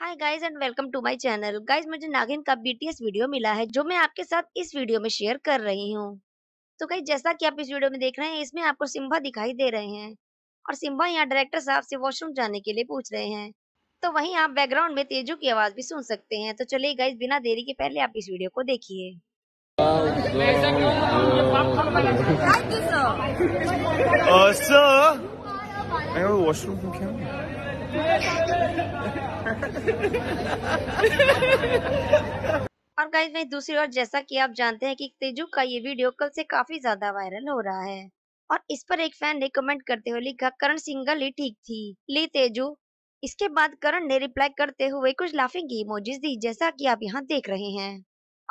hi guys and welcome to my channel guys मुझे नागिन का BTS video मिला है जो मैं आपके साथ इस वीडियो में शेयर कर रही हूँ तो गाइस जैसा कि आप इस वीडियो में देख रहे हैं इसमें आपको सिम्बा दिखाई दे रहे हैं और सिम्बा यहाँ डायरेक्टर साहब से वॉशरूम जाने के लिए पूछ रहे हैं तो वहीं आप बैकग्राउंड में तेजू की आवाज भी सुन सकते हैं तो चलिए गाइज बिना देरी के पहले आप इस वीडियो को देखिए वॉशरूम और गाइज वही दूसरी ओर जैसा कि आप जानते हैं कि तेजू का ये वीडियो कल से काफी ज्यादा वायरल हो रहा है और इस पर एक फैन ने कमेंट करते हुए लिखा करण सिंगल ही ठीक थी ली तेजू इसके बाद करण ने रिप्लाई करते हुए कुछ लाफिंग इमोजीज दी जैसा कि आप यहाँ देख रहे हैं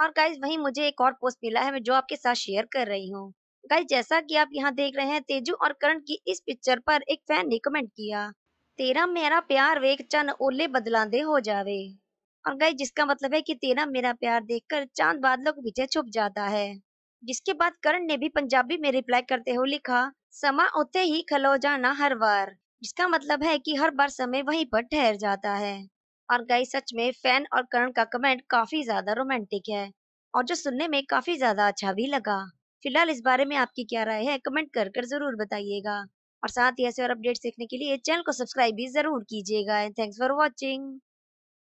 और गाइज वही मुझे एक और पोस्ट मिला है मैं जो आपके साथ शेयर कर रही हूँ गाइज जैसा की आप यहाँ देख रहे हैं तेजू और करण की इस पिक्चर पर एक फैन ने कमेंट किया तेरा मेरा प्यार वेख चंद ओले दे हो जावे और गई जिसका मतलब है कि तेरा मेरा प्यार देखकर चांद बादलों के पीछे छुप जाता है जिसके बाद करण ने भी पंजाबी में रिप्लाई करते हुए लिखा समा उते ही खलो जाना हर बार जिसका मतलब है कि हर बार समय वहीं पर ठहर जाता है और गई सच में फैन और करण का कमेंट काफी ज्यादा रोमांटिक है और जो सुनने में काफी ज्यादा अच्छा भी लगा फिलहाल इस बारे में आपकी क्या राय है कमेंट कर कर जरूर बताइएगा और साथ ही ऐसे और अपडेट्स देखने के लिए चैनल को सब्सक्राइब भी जरूर कीजिएगा थैंक्स फॉर वॉचिंग